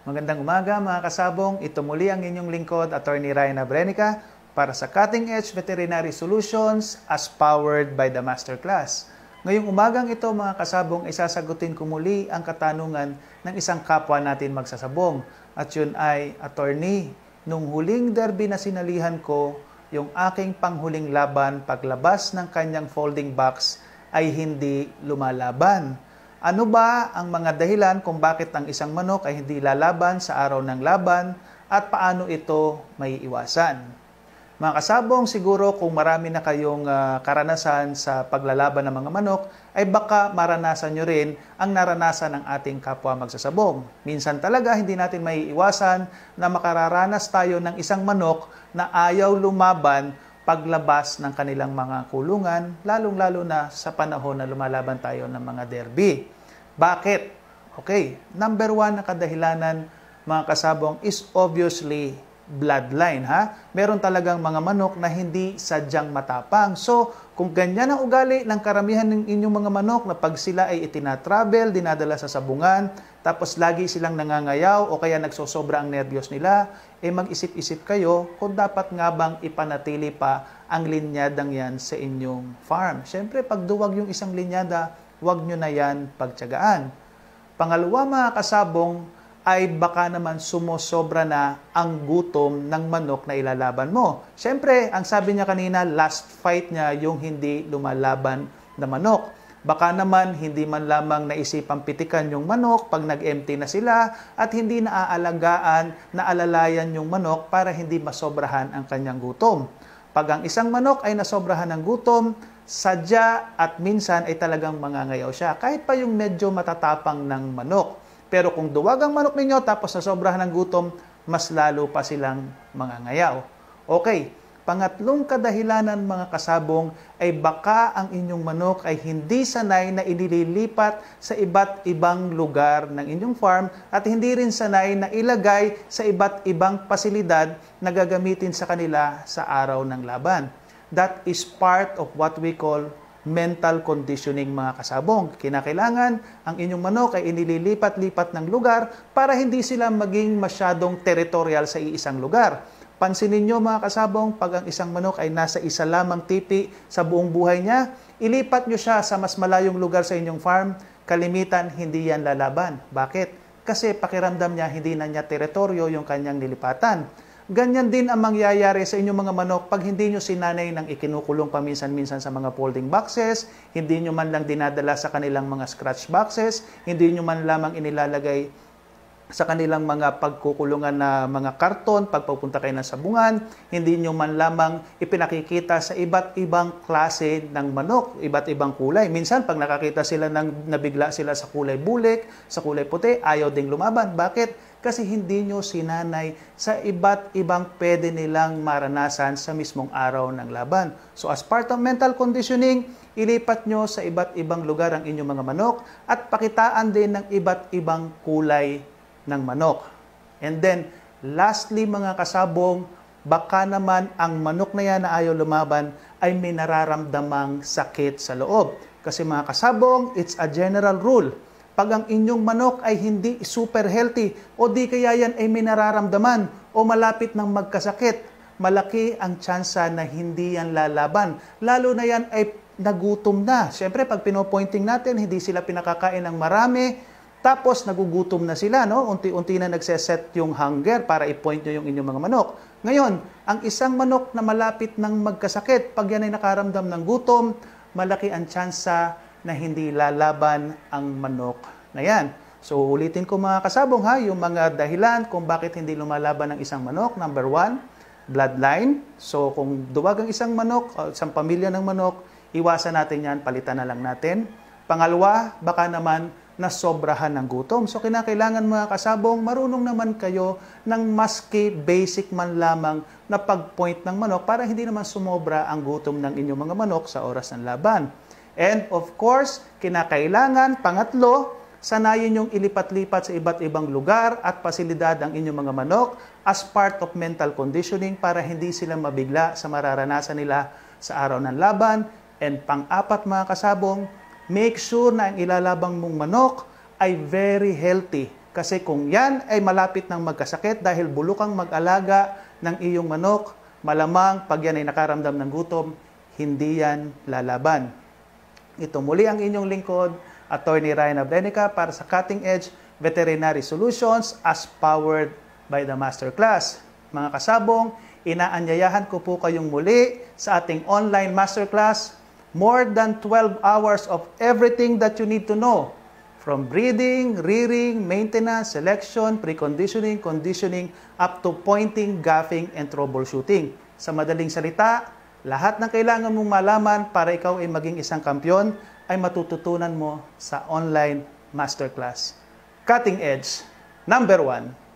Magandang umaga mga kasabong. Ito muli ang inyong lingkod, Attorney Ryan Abrenica, para sa Cutting Edge Veterinary Solutions as powered by the Masterclass. Ngayong umagang ito mga kasabong, isasagutin ko muli ang katanungan ng isang kapwa natin magsasabong. At yun ay, Attorney, nung huling derby na sinalihan ko, yung aking panghuling laban paglabas ng kanyang folding box ay hindi lumalaban ano ba ang mga dahilan kung bakit ang isang manok ay hindi lalaban sa araw ng laban at paano ito may iwasan? Mga kasabong, siguro kung marami na kayong uh, karanasan sa paglalaban ng mga manok, ay baka maranasan nyo rin ang naranasan ng ating kapwa magsasabong. Minsan talaga hindi natin may iwasan na makararanas tayo ng isang manok na ayaw lumaban paglabas ng kanilang mga kulungan, lalong-lalo na sa panahon na lumalaban tayo ng mga derby. Bakit? Okay, number one na kadahilanan mga kasabong is obviously bloodline ha. Meron talagang mga manok na hindi sadyang matapang. So, kung ganyan ang ugali ng karamihan ng inyong mga manok na pag sila ay itinatravel, dinadala sa sabungan, tapos lagi silang nangangayaw o kaya nagsosobra ang nervyos nila, eh mag-isip-isip kayo kung dapat nga bang ipanatili pa ang linyadang yan sa inyong farm. Siyempre, pag duwag yung isang linyada, wag nyo na yan pagtsagaan. Pangalawa mga kasabong, ay baka naman sumosobra na ang gutom ng manok na ilalaban mo. Siyempre, ang sabi niya kanina, last fight niya yung hindi lumalaban na manok. Baka naman hindi man lamang naisipang pitikan yung manok pag nag-empty na sila at hindi naaalagaan na alalayan yung manok para hindi masobrahan ang kanyang gutom. Pag ang isang manok ay nasobrahan ng gutom, sadya at minsan ay talagang mangangayaw siya kahit pa yung medyo matatapang ng manok. Pero kung duwag ang manok ninyo tapos nasobrahan ng gutom, mas lalo pa silang mangangayaw. Okay, pangatlong kadahilanan mga kasabong ay baka ang inyong manok ay hindi sanay na inililipat sa iba't ibang lugar ng inyong farm at hindi rin sanay na ilagay sa iba't ibang pasilidad na gagamitin sa kanila sa araw ng laban. That is part of what we call mental conditioning mga kasabong. Kinakailangan ang inyong manok ay inililipat-lipat ng lugar para hindi sila maging masyadong territorial sa iisang lugar. Pansinin nyo mga kasabong, pag ang isang manok ay nasa isa lamang tipi sa buong buhay niya, ilipat nyo siya sa mas malayong lugar sa inyong farm, kalimitan hindi yan lalaban. Bakit? Kasi pakiramdam niya hindi na niya teritoryo yung kanyang nilipatan. Ganyan din ang mangyayari sa inyong mga manok pag hindi nyo sinanay ng ikinukulong paminsan-minsan sa mga folding boxes, hindi nyo man lang dinadala sa kanilang mga scratch boxes, hindi nyo man lamang inilalagay sa kanilang mga pagkukulungan na mga karton, pagpupunta kayo ng sabungan, hindi nyo man lamang ipinakikita sa iba't ibang klase ng manok, iba't ibang kulay. Minsan, pag nakakita sila ng nabigla sila sa kulay bulik, sa kulay puti, ayaw ding lumaban. Bakit? kasi hindi nyo sinanay sa iba't ibang pwede nilang maranasan sa mismong araw ng laban. So as part of mental conditioning, ilipat nyo sa iba't ibang lugar ang inyong mga manok at pakitaan din ng iba't ibang kulay ng manok. And then, lastly mga kasabong, baka naman ang manok na yan na ayaw lumaban ay may nararamdamang sakit sa loob. Kasi mga kasabong, it's a general rule pag ang inyong manok ay hindi super healthy o di kaya yan ay may nararamdaman o malapit ng magkasakit, malaki ang tsansa na hindi yan lalaban. Lalo na yan ay nagutom na. Siyempre, pag pinopointing natin, hindi sila pinakakain ng marami, tapos nagugutom na sila, no? Unti-unti na nagseset yung hunger para i-point nyo yung inyong mga manok. Ngayon, ang isang manok na malapit ng magkasakit, pag yan ay nakaramdam ng gutom, malaki ang tsansa na hindi lalaban ang manok na yan. So ulitin ko mga kasabong ha, yung mga dahilan kung bakit hindi lumalaban ang isang manok. Number one, bloodline. So kung duwag ang isang manok, o isang pamilya ng manok, iwasan natin yan, palitan na lang natin. Pangalawa, baka naman na sobrahan ng gutom. So kinakailangan mga kasabong, marunong naman kayo ng maski basic man lamang na pag-point ng manok para hindi naman sumobra ang gutom ng inyong mga manok sa oras ng laban. And of course, kinakailangan, pangatlo, sanayin yung ilipat-lipat sa iba't ibang lugar at pasilidad ang inyong mga manok as part of mental conditioning para hindi sila mabigla sa mararanasan nila sa araw ng laban. And pang-apat mga kasabong, make sure na ang ilalabang mong manok ay very healthy. Kasi kung yan ay malapit ng magkasakit dahil bulukang mag-alaga ng iyong manok, malamang pag yan ay nakaramdam ng gutom, hindi yan lalaban. Ito muli ang inyong lingkod, Attorney Ryan Abrenica para sa Cutting Edge Veterinary Solutions as powered by the Masterclass. Mga kasabong, inaanyayahan ko po kayong muli sa ating online masterclass, more than 12 hours of everything that you need to know from breeding, rearing, maintenance, selection, preconditioning, conditioning, up to pointing, gaffing, and troubleshooting. Sa madaling salita, lahat ng kailangan mong malaman para ikaw ay maging isang kampiyon ay matututunan mo sa online masterclass. Cutting edge, number one.